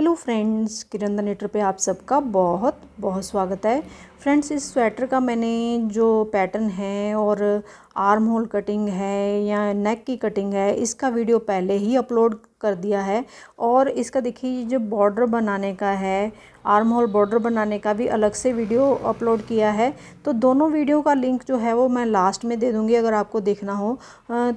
hello friends Kiran the netter पर आप सबका बहुत बहुत स्वागत है फ्रेंड्स इस स्वेटर का मैंने जो पैटर्न है और आर्म होल कटिंग है या नेक की कटिंग है इसका वीडियो पहले ही अपलोड कर दिया है और इसका देखिए जो बॉर्डर बनाने का है आर्म होल बॉर्डर बनाने का भी अलग से वीडियो अपलोड किया है तो दोनों वीडियो का लिंक जो है वो मैं लास्ट में दे दूँगी अगर आपको देखना हो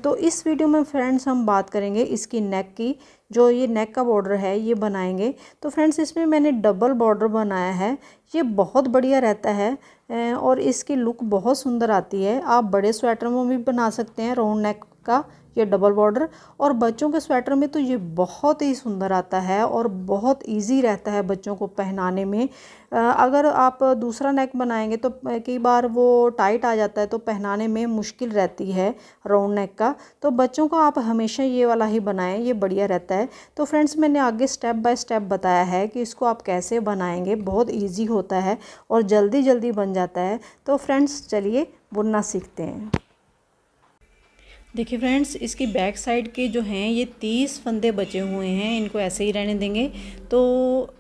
तो इस वीडियो में फ्रेंड्स हम बात करेंगे इसकी नेक की जो ये नेक का बॉर्डर है ये बनाएंगे तो फ्रेंड्स इसमें मैंने डबल बॉर्डर बनाया है ये बहुत बढ़िया रहता है और इसकी लुक बहुत सुंदर आती है आप बड़े स्वेटर में भी बना सकते हैं राउंड नेक का या डबल बॉर्डर और बच्चों के स्वेटर में तो ये बहुत ही सुंदर आता है और बहुत इजी रहता है बच्चों को पहनाने में अगर आप दूसरा नेक बनाएंगे तो कई बार वो टाइट आ जाता है तो पहनाने में मुश्किल रहती है राउंड नेक का तो बच्चों को आप हमेशा ये वाला ही बनाएं ये बढ़िया रहता है तो फ्रेंड्स मैंने आगे स्टेप बाय स्टेप बताया है कि इसको आप कैसे बनाएंगे बहुत ईजी होता है और जल्दी जल्दी बन जाता है तो फ्रेंड्स चलिए बुनना सीखते हैं देखिए फ्रेंड्स इसकी बैक साइड के जो हैं ये तीस फंदे बचे हुए हैं इनको ऐसे ही रहने देंगे तो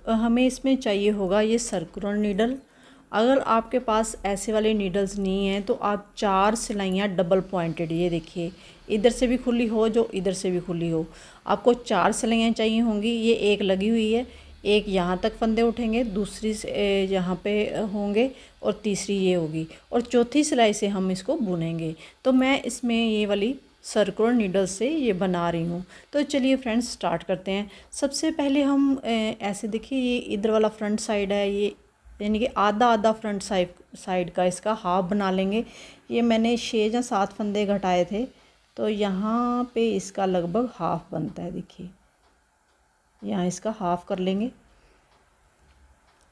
हमें इसमें चाहिए होगा ये सर्कुलर नीडल अगर आपके पास ऐसे वाले नीडल्स नहीं हैं तो आप चार सिलाइयाँ डबल पॉइंटेड ये देखिए इधर से भी खुली हो जो इधर से भी खुली हो आपको चार सिलाइयाँ चाहिए होंगी ये एक लगी हुई है एक यहाँ तक फंदे उठेंगे दूसरी यहाँ पे होंगे और तीसरी ये होगी और चौथी सिलाई से हम इसको बुनेंगे तो मैं इसमें ये वाली सर्कुलर नीडल से ये बना रही हूँ तो चलिए फ्रेंड्स स्टार्ट करते हैं सबसे पहले हम ऐसे देखिए ये इधर वाला फ्रंट साइड है ये यानी कि आधा आधा फ्रंट साइड साइड का इसका हाफ बना लेंगे ये मैंने छः या सात फंदे घटाए थे तो यहाँ पे इसका लगभग हाफ बनता है देखिए यहाँ इसका हाफ़ कर लेंगे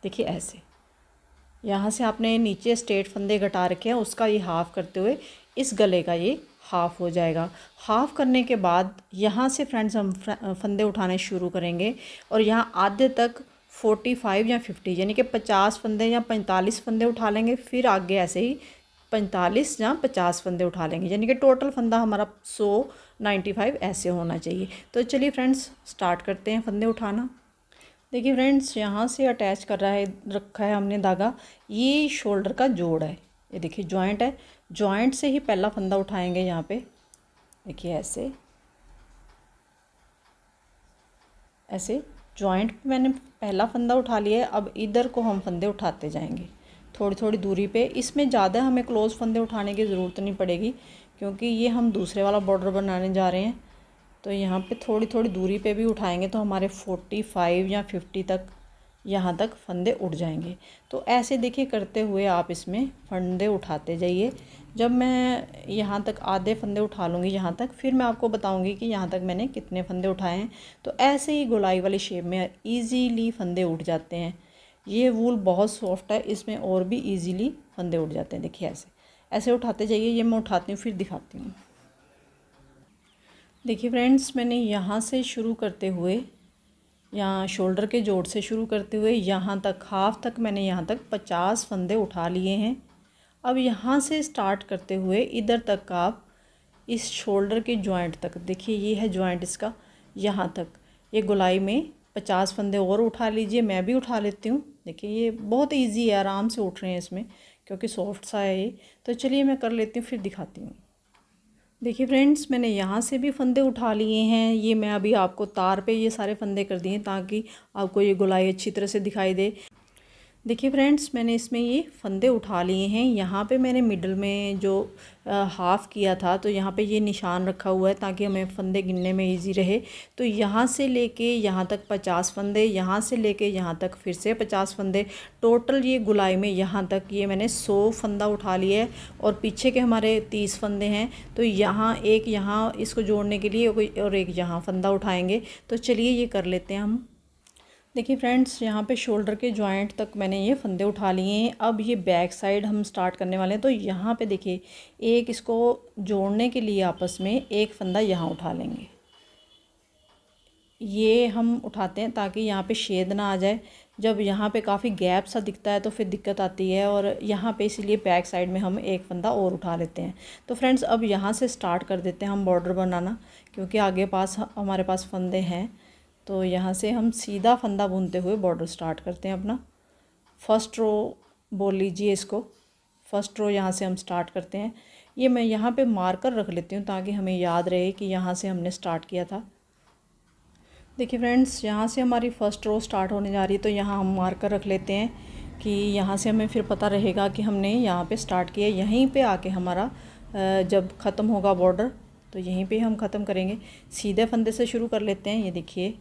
देखिए ऐसे यहाँ से आपने नीचे स्ट्रेट फंदे घटा रखे हैं उसका ये हाफ़ करते हुए इस गले का ये हाफ़ हो जाएगा हाफ़ करने के बाद यहाँ से फ्रेंड्स हम फंदे उठाने शुरू करेंगे और यहाँ आधे तक फोर्टी फाइव या फिफ्टी यानी कि पचास फंदे या पैंतालीस फंदे उठा लेंगे फिर आगे ऐसे ही पैंतालीस या पचास फंदे उठा लेंगे यानी कि टोटल फंदा हमारा सौ नाइन्टी फाइव ऐसे होना चाहिए तो चलिए फ्रेंड्स स्टार्ट करते हैं फंदे उठाना देखिए फ्रेंड्स यहाँ से अटैच कर रहा है रखा है हमने धागा ये शोल्डर का जोड़ है ये देखिए जॉइंट है जॉइंट से ही पहला फंदा उठाएंगे यहाँ पे देखिए ऐसे ऐसे जॉइंट मैंने पहला फंदा उठा लिया है अब इधर को हम फंदे उठाते जाएंगे थोड़ी थोड़ी दूरी पे इसमें ज़्यादा हमें क्लोज़ फंदे उठाने की ज़रूरत नहीं पड़ेगी क्योंकि ये हम दूसरे वाला बॉर्डर बनाने जा रहे हैं तो यहाँ पे थोड़ी थोड़ी दूरी पे भी उठाएंगे तो हमारे फोर्टी फाइव या फिफ्टी तक यहाँ तक फंदे उठ जाएंगे तो ऐसे देखिए करते हुए आप इसमें फंदे उठाते जाइए जब मैं यहाँ तक आधे फंदे उठा लूँगी यहाँ तक फिर मैं आपको बताऊँगी कि यहाँ तक मैंने कितने फंदे उठाए हैं तो ऐसे ही गुलाई वाली शेप में ईजीली फंदे उठ जाते हैं ये वूल बहुत सॉफ्ट है इसमें और भी इजीली फंदे उठ जाते हैं देखिए ऐसे ऐसे उठाते जाइए ये मैं उठाती हूँ फिर दिखाती हूँ देखिए फ्रेंड्स मैंने यहाँ से शुरू करते हुए यहाँ शोल्डर के जोड़ से शुरू करते हुए यहाँ तक हाफ तक मैंने यहाँ तक पचास फंदे उठा लिए हैं अब यहाँ से स्टार्ट करते हुए इधर तक आप इस शोल्डर के जॉइंट तक देखिए ये है जॉइंट इसका यहाँ तक ये गुलाई में पचास फंदे और उठा लीजिए मैं भी उठा लेती हूँ देखिए ये बहुत इजी है आराम से उठ रहे हैं इसमें क्योंकि सॉफ्ट सा है ये तो चलिए मैं कर लेती हूँ फिर दिखाती हूँ देखिए फ्रेंड्स मैंने यहाँ से भी फंदे उठा लिए हैं ये मैं अभी आपको तार पे ये सारे फंदे कर दिए ताकि आपको ये गुलाई अच्छी तरह से दिखाई दे देखिए फ्रेंड्स मैंने इसमें ये फंदे उठा लिए हैं यहाँ पे मैंने मिडल में जो आ, हाफ़ किया था तो यहाँ पे ये निशान रखा हुआ है ताकि हमें फंदे गिनने में इजी रहे तो यहाँ से लेके यहाँ तक पचास फंदे यहाँ से लेके यहाँ तक फिर से पचास फंदे टोटल ये गुलाई में यहाँ तक ये मैंने सौ फंदा उठा लिया है और पीछे के हमारे तीस फंदे हैं तो यहाँ एक यहाँ इसको जोड़ने के लिए और एक यहाँ फंदा उठाएँगे तो चलिए ये कर लेते हैं हम देखिए फ्रेंड्स यहाँ पे शोल्डर के जॉइंट तक मैंने ये फंदे उठा लिए हैं अब ये बैक साइड हम स्टार्ट करने वाले हैं तो यहाँ पे देखिए एक इसको जोड़ने के लिए आपस में एक फंदा यहाँ उठा लेंगे ये हम उठाते हैं ताकि यहाँ पे शेद ना आ जाए जब यहाँ पे काफ़ी गैप सा दिखता है तो फिर दिक्कत आती है और यहाँ पे इसीलिए बैक साइड में हम एक फंदा और उठा लेते हैं तो फ्रेंड्स अब यहाँ से स्टार्ट कर देते हैं हम बॉर्डर बनाना क्योंकि आगे पास हमारे पास फंदे हैं तो यहाँ से हम सीधा फंदा बुनते हुए बॉर्डर स्टार्ट करते हैं अपना फर्स्ट रो बोल लीजिए इसको फर्स्ट रो यहाँ से हम स्टार्ट करते हैं ये मैं यहाँ पे मार्कर रख लेती हूँ ताकि हमें याद रहे कि यहाँ से हमने स्टार्ट किया था देखिए फ्रेंड्स यहाँ से हमारी फ़र्स्ट रो स्टार्ट होने जा रही है तो यहाँ हम मार्कर रख लेते हैं कि यहाँ से हमें फिर पता रहेगा कि हमने यहाँ पे स्टार्ट किया यहीं पे आके हमारा जब ख़त्म होगा बॉर्डर तो यहीं पे हम ख़त्म करेंगे सीधे फंदे से शुरू कर लेते हैं ये देखिए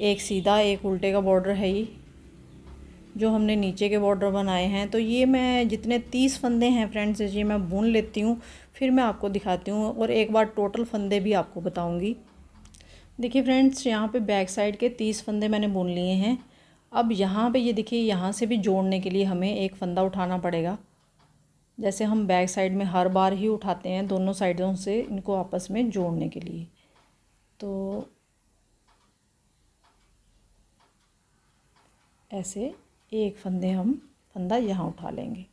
एक सीधा एक उल्टे का बॉर्डर है ही जो हमने नीचे के बॉर्डर बनाए हैं तो ये मैं जितने तीस फंदे हैं फ्रेंड्स ये मैं बुन लेती हूँ फिर मैं आपको दिखाती हूँ और एक बार टोटल फंदे भी आपको बताऊँगी देखिए फ्रेंड्स यहाँ पे बैक साइड के तीस फंदे मैंने बुन लिए हैं अब यहाँ पे ये देखिए यहाँ से भी जोड़ने के लिए हमें एक फंदा उठाना पड़ेगा जैसे हम बैक साइड में हर बार ही उठाते हैं दोनों साइडों से इनको आपस में जोड़ने के लिए तो ऐसे एक फंदे हम फंदा यहाँ उठा लेंगे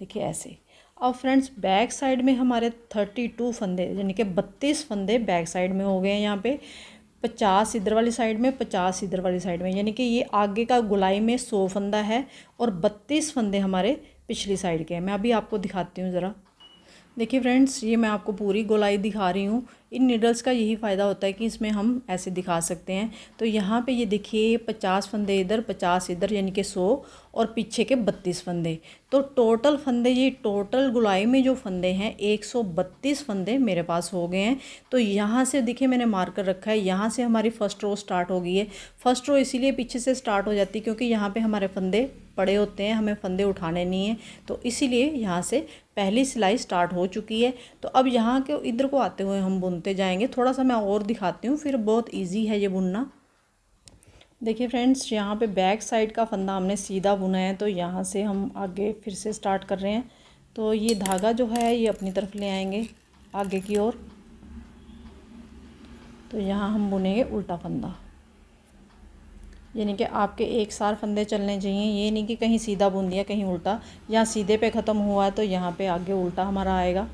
देखिए ऐसे अब फ्रेंड्स बैक साइड में हमारे थर्टी टू फंदे यानी कि बत्तीस फंदे बैक साइड में हो गए हैं यहाँ पे पचास इधर वाली साइड में पचास इधर वाली साइड में यानी कि ये आगे का गुलाई में सौ फंदा है और बत्तीस फंदे हमारे पिछली साइड के हैं मैं अभी आपको दिखाती हूँ ज़रा देखिए फ्रेंड्स ये मैं आपको पूरी गोलाई दिखा रही हूँ इन नीडल्स का यही फ़ायदा होता है कि इसमें हम ऐसे दिखा सकते हैं तो यहाँ पे ये देखिए पचास फंदे इधर पचास इधर यानी कि सौ और पीछे के बत्तीस फंदे तो टोटल फंदे ये टोटल गुलाई में जो फंदे हैं एक सौ बत्तीस फंदे मेरे पास हो गए हैं तो यहाँ से देखिए मैंने मार्क कर रखा है यहाँ से हमारी फ़र्स्ट रो स्टार्ट हो गई है फर्स्ट रो इसीलिए पीछे से स्टार्ट हो जाती है क्योंकि यहाँ पर हमारे फंदे पड़े होते हैं हमें फंदे उठाने नहीं हैं तो इसीलिए यहाँ से पहली सिलाई स्टार्ट हो चुकी है तो अब यहाँ के इधर को आते हुए हम बुनते जाएंगे थोड़ा सा मैं और दिखाती हूँ फिर बहुत ईजी है ये बुनना देखिए फ्रेंड्स यहाँ पे बैक साइड का फंदा हमने सीधा बुना है तो यहाँ से हम आगे फिर से स्टार्ट कर रहे हैं तो ये धागा जो है ये अपनी तरफ ले आएंगे आगे की ओर तो यहाँ हम बुनेंगे उल्टा फंदा यानी कि आपके एक सार फंदे चलने चाहिए ये नहीं कि कहीं सीधा बुन दिया कहीं उल्टा यहाँ सीधे पे ख़त्म हुआ है तो यहाँ पे आगे उल्टा हमारा आएगा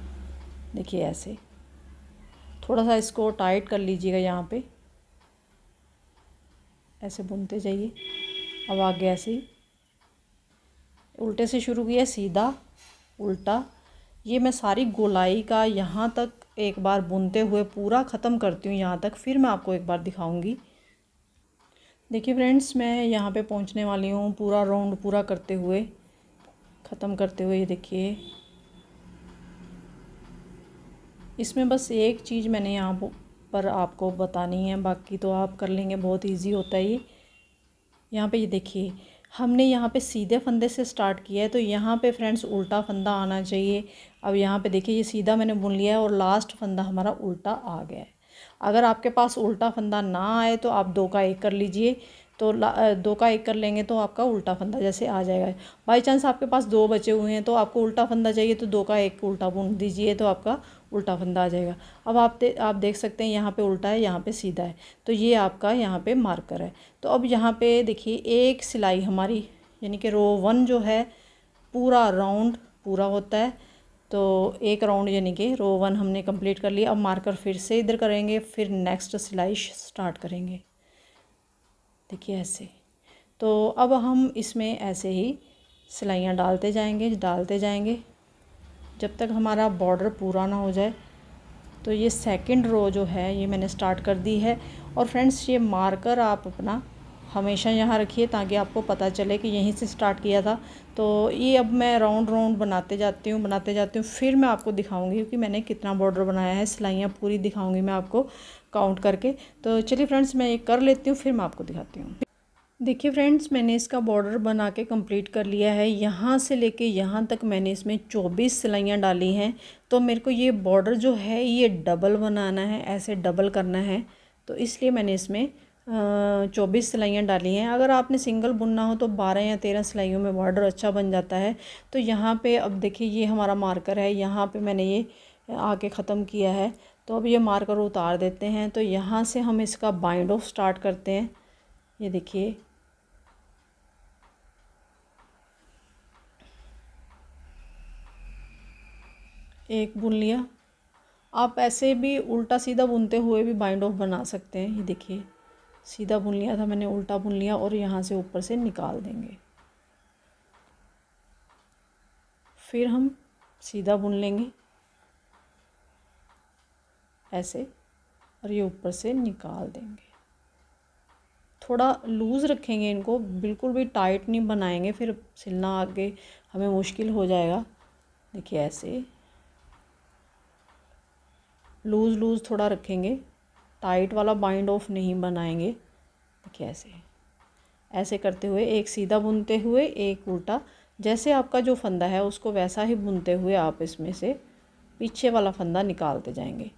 देखिए ऐसे थोड़ा सा इसको टाइट कर लीजिएगा यहाँ पे ऐसे बुनते जाइए अब आगे ऐसे ही उल्टे से शुरू किया सीधा उल्टा ये मैं सारी गोलाई का यहाँ तक एक बार बुनते हुए पूरा ख़त्म करती हूँ यहाँ तक फिर मैं आपको एक बार दिखाऊँगी देखिए फ्रेंड्स मैं यहाँ पे पहुँचने वाली हूँ पूरा राउंड पूरा करते हुए ख़त्म करते हुए ये देखिए इसमें बस एक चीज़ मैंने यहाँ पर आपको बतानी है बाकी तो आप कर लेंगे बहुत इजी होता है ये यहाँ पे ये देखिए हमने यहाँ पे सीधे फंदे से स्टार्ट किया है तो यहाँ पे फ्रेंड्स उल्टा फंदा आना चाहिए अब यहाँ पे देखिए ये सीधा मैंने बुन लिया है और लास्ट फंदा हमारा उल्टा आ गया है अगर आपके पास उल्टा फंदा ना आए तो आप दो का एक कर लीजिए तो दो का एक कर लेंगे तो आपका उल्टा फंदा जैसे आ जाएगा बाई चांस आपके पास दो बचे हुए हैं तो आपको उल्टा फंदा चाहिए तो दो का एक उल्टा बुन दीजिए तो आपका उल्टा फंदा आ जाएगा अब आप दे, आप देख सकते हैं यहाँ पे उल्टा है यहाँ पे सीधा है तो ये आपका यहाँ पे मार्कर है तो अब यहाँ पे देखिए एक सिलाई हमारी यानी कि रो वन जो है पूरा राउंड पूरा होता है तो एक राउंड यानी कि रो वन हमने कंप्लीट कर लिया अब मार्कर फिर से इधर करेंगे फिर नेक्स्ट सिलाई स्टार्ट करेंगे देखिए ऐसे तो अब हम इसमें ऐसे ही सिलाइयाँ डालते जाएंगे डालते जाएंगे जब तक हमारा बॉर्डर पूरा ना हो जाए तो ये सेकंड रो जो है ये मैंने स्टार्ट कर दी है और फ्रेंड्स ये मार्कर आप अपना हमेशा यहाँ रखिए ताकि आपको पता चले कि यहीं से स्टार्ट किया था तो ये अब मैं राउंड राउंड बनाते जाती हूँ बनाते जाती हूँ फिर मैं आपको दिखाऊंगी कि मैंने कितना बॉर्डर बनाया है सिलाइयाँ पूरी दिखाऊंगी मैं आपको काउंट करके तो चलिए फ्रेंड्स मैं ये कर लेती हूँ फिर मैं आपको दिखाती हूँ देखिए फ्रेंड्स मैंने इसका बॉर्डर बना के कम्प्लीट कर लिया है यहाँ से कर यहाँ तक मैंने इसमें चौबीस सिलाइयाँ डाली हैं तो मेरे को ये बॉर्डर जो है ये डबल बनाना है ऐसे डबल करना है तो इसलिए मैंने इसमें चौबीस सिलाइयाँ डाली हैं अगर आपने सिंगल बुनना हो तो बारह या तेरह सिलाइयों में बॉर्डर अच्छा बन जाता है तो यहाँ पे अब देखिए ये हमारा मार्कर है यहाँ पे मैंने ये आके ख़त्म किया है तो अब ये मार्कर उतार देते हैं तो यहाँ से हम इसका बाइंड ऑफ स्टार्ट करते हैं ये देखिए एक बुन लिया आप ऐसे भी उल्टा सीधा बुनते हुए भी बाइंड ऑफ बना सकते हैं ये देखिए सीधा बुन लिया था मैंने उल्टा बुन लिया और यहाँ से ऊपर से निकाल देंगे फिर हम सीधा बुन लेंगे ऐसे और ये ऊपर से निकाल देंगे थोड़ा लूज़ रखेंगे इनको बिल्कुल भी टाइट नहीं बनाएंगे फिर सिलना आगे हमें मुश्किल हो जाएगा देखिए ऐसे लूज़ लूज़ थोड़ा रखेंगे टाइट वाला बाइंड ऑफ नहीं बनाएंगे कैसे ऐसे करते हुए एक सीधा बुनते हुए एक उल्टा जैसे आपका जो फंदा है उसको वैसा ही बुनते हुए आप इसमें से पीछे वाला फंदा निकालते जाएंगे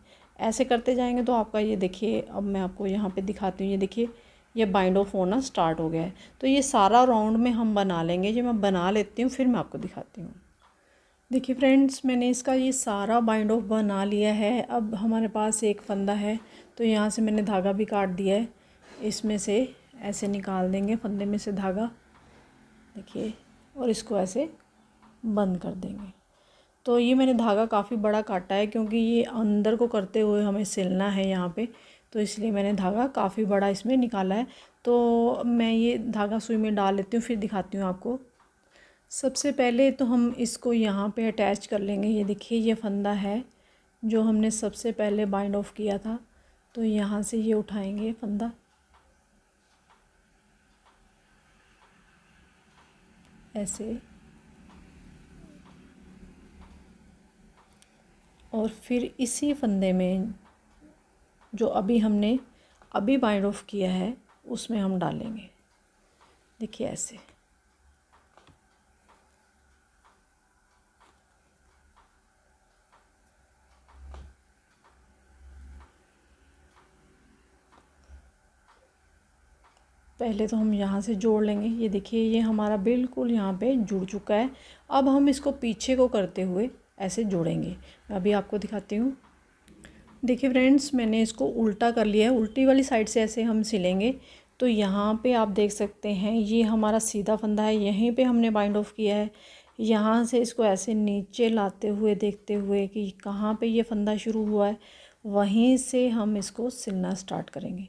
ऐसे करते जाएंगे तो आपका ये देखिए अब मैं आपको यहाँ पे दिखाती हूँ ये देखिए ये बाइंड ऑफ होना स्टार्ट हो गया है तो ये सारा राउंड में हम बना लेंगे ये मैं बना लेती हूँ फिर मैं आपको दिखाती हूँ देखिए फ्रेंड्स मैंने इसका ये सारा बाइंड ऑफ बना लिया है अब हमारे पास एक फंदा है तो यहाँ से मैंने धागा भी काट दिया है इसमें से ऐसे निकाल देंगे फंदे में से धागा देखिए और इसको ऐसे बंद कर देंगे तो ये मैंने धागा काफ़ी बड़ा काटा है क्योंकि ये अंदर को करते हुए हमें सिलना है यहाँ पे तो इसलिए मैंने धागा काफ़ी बड़ा इसमें निकाला है तो मैं ये धागा सुई में डाल लेती हूँ फिर दिखाती हूँ आपको सबसे पहले तो हम इसको यहाँ पे अटैच कर लेंगे ये देखिए ये फंदा है जो हमने सबसे पहले बाइंड ऑफ किया था तो यहाँ से ये उठाएंगे फंदा ऐसे और फिर इसी फंदे में जो अभी हमने अभी बाइंड ऑफ किया है उसमें हम डालेंगे देखिए ऐसे पहले तो हम यहाँ से जोड़ लेंगे ये देखिए ये हमारा बिल्कुल यहाँ पे जुड़ चुका है अब हम इसको पीछे को करते हुए ऐसे जोड़ेंगे मैं अभी आपको दिखाती हूँ देखिए फ्रेंड्स मैंने इसको उल्टा कर लिया है उल्टी वाली साइड से ऐसे हम सिलेंगे तो यहाँ पे आप देख सकते हैं ये हमारा सीधा फंदा है यहीं पर हमने बाइंड ऑफ किया है यहाँ से इसको ऐसे नीचे लाते हुए देखते हुए कि कहाँ पर ये फंदा शुरू हुआ है वहीं से हम इसको सिलना स्टार्ट करेंगे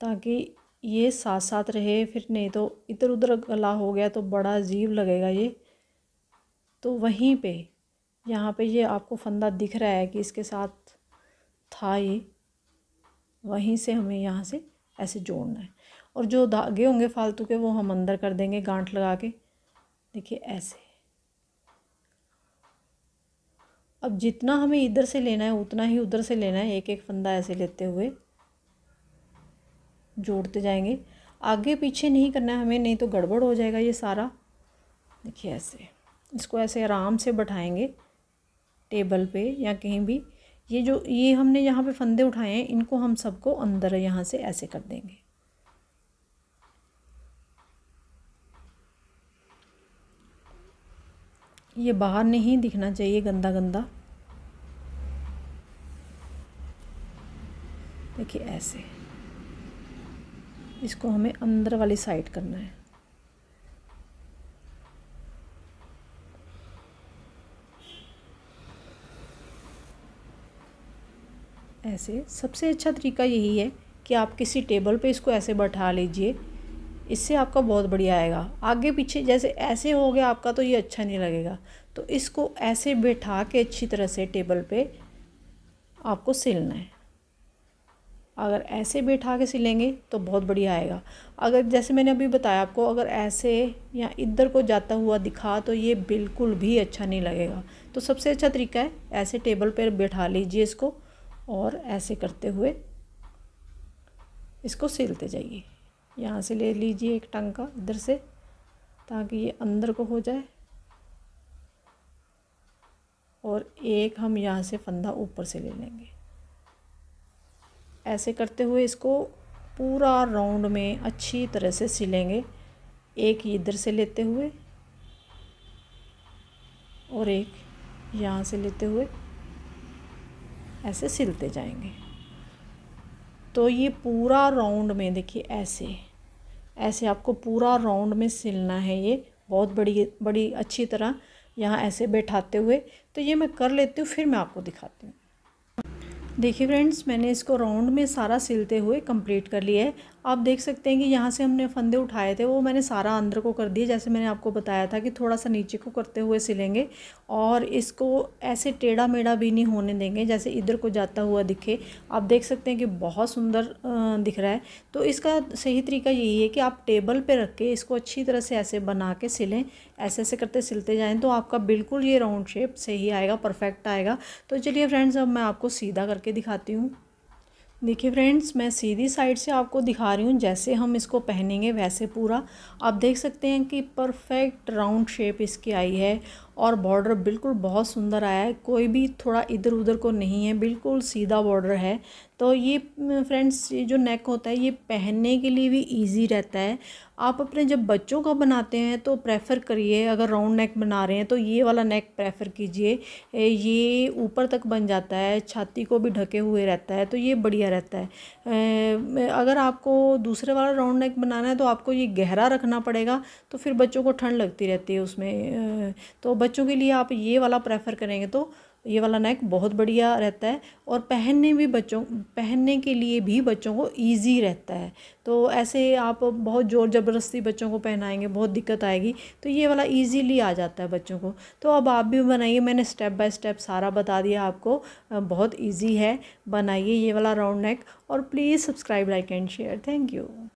ताकि ये साथ साथ रहे फिर नहीं तो इधर उधर गला हो गया तो बड़ा अजीब लगेगा ये तो वहीं पे यहाँ पे ये आपको फंदा दिख रहा है कि इसके साथ था ये वहीं से हमें यहाँ से ऐसे जोड़ना है और जो धागे होंगे फालतू के वो हम अंदर कर देंगे गांठ लगा के देखिए ऐसे अब जितना हमें इधर से लेना है उतना ही उधर से लेना है एक एक फंदा ऐसे लेते हुए जोड़ते जाएंगे आगे पीछे नहीं करना है हमें नहीं तो गड़बड़ हो जाएगा ये सारा देखिए ऐसे इसको ऐसे आराम से बैठाएंगे टेबल पे या कहीं भी ये जो ये हमने यहाँ पे फंदे उठाए हैं इनको हम सबको अंदर यहाँ से ऐसे कर देंगे ये बाहर नहीं दिखना चाहिए गंदा गंदा देखिए ऐसे इसको हमें अंदर वाली साइड करना है ऐसे सबसे अच्छा तरीका यही है कि आप किसी टेबल पे इसको ऐसे बैठा लीजिए इससे आपका बहुत बढ़िया आएगा आगे पीछे जैसे ऐसे हो गया आपका तो ये अच्छा नहीं लगेगा तो इसको ऐसे बैठा के अच्छी तरह से टेबल पे आपको सिलना है अगर ऐसे बैठा के सिलेंगे तो बहुत बढ़िया आएगा अगर जैसे मैंने अभी बताया आपको अगर ऐसे या इधर को जाता हुआ दिखा तो ये बिल्कुल भी अच्छा नहीं लगेगा तो सबसे अच्छा तरीका है ऐसे टेबल पर बैठा लीजिए इसको और ऐसे करते हुए इसको सिलते जाइए यहाँ से ले लीजिए एक टंग का इधर से ताकि ये अंदर को हो जाए और एक हम यहाँ से फंदा ऊपर से ले लेंगे ऐसे करते हुए इसको पूरा राउंड में अच्छी तरह से सिलेंगे एक इधर से लेते हुए और एक यहाँ से लेते हुए ऐसे सिलते जाएंगे तो ये पूरा राउंड में देखिए ऐसे ऐसे आपको पूरा राउंड में सिलना है ये बहुत बड़ी बड़ी अच्छी तरह यहाँ ऐसे बैठाते हुए तो ये मैं कर लेती हूँ फिर मैं आपको दिखाती हूँ देखिए फ्रेंड्स मैंने इसको राउंड में सारा सिलते हुए कंप्लीट कर लिया है आप देख सकते हैं कि यहाँ से हमने फंदे उठाए थे वो मैंने सारा अंदर को कर दिया जैसे मैंने आपको बताया था कि थोड़ा सा नीचे को करते हुए सिलेंगे और इसको ऐसे टेढ़ा मेढ़ा भी नहीं होने देंगे जैसे इधर को जाता हुआ दिखे आप देख सकते हैं कि बहुत सुंदर दिख रहा है तो इसका सही तरीका यही है कि आप टेबल पर रख के इसको अच्छी तरह से ऐसे बना के सिलें ऐसे ऐसे करते सिलते जाएँ तो आपका बिल्कुल ये राउंड शेप सही आएगा परफेक्ट आएगा तो चलिए फ्रेंड्स अब मैं आपको सीधा करके दिखाती हूँ देखिए फ्रेंड्स मैं सीधी साइड से आपको दिखा रही हूँ जैसे हम इसको पहनेंगे वैसे पूरा आप देख सकते हैं कि परफेक्ट राउंड शेप इसकी आई है और बॉर्डर बिल्कुल बहुत सुंदर आया है कोई भी थोड़ा इधर उधर को नहीं है बिल्कुल सीधा बॉर्डर है तो ये फ्रेंड्स ये जो नेक होता है ये पहनने के लिए भी इजी रहता है आप अपने जब बच्चों का बनाते हैं तो प्रेफर करिए अगर राउंड नेक बना रहे हैं तो ये वाला नेक प्रेफर कीजिए ये ऊपर तक बन जाता है छाती को भी ढके हुए रहता है तो ये बढ़िया रहता है अगर आपको दूसरे वाला राउंड नेक बनाना है तो आपको ये गहरा रखना पड़ेगा तो फिर बच्चों को ठंड लगती रहती है उसमें तो बच्चों के लिए आप ये वाला प्रेफर करेंगे तो ये वाला नेक बहुत बढ़िया रहता है और पहनने भी बच्चों पहनने के लिए भी बच्चों को ईजी रहता है तो ऐसे आप बहुत ज़ोर ज़बरदस्ती बच्चों को पहनाएंगे बहुत दिक्कत आएगी तो ये वाला ईजीली आ जाता है बच्चों को तो अब आप भी बनाइए मैंने स्टेप बाय स्टेप सारा बता दिया आपको बहुत ईजी है बनाइए ये वाला राउंड नेक और please subscribe like and share thank you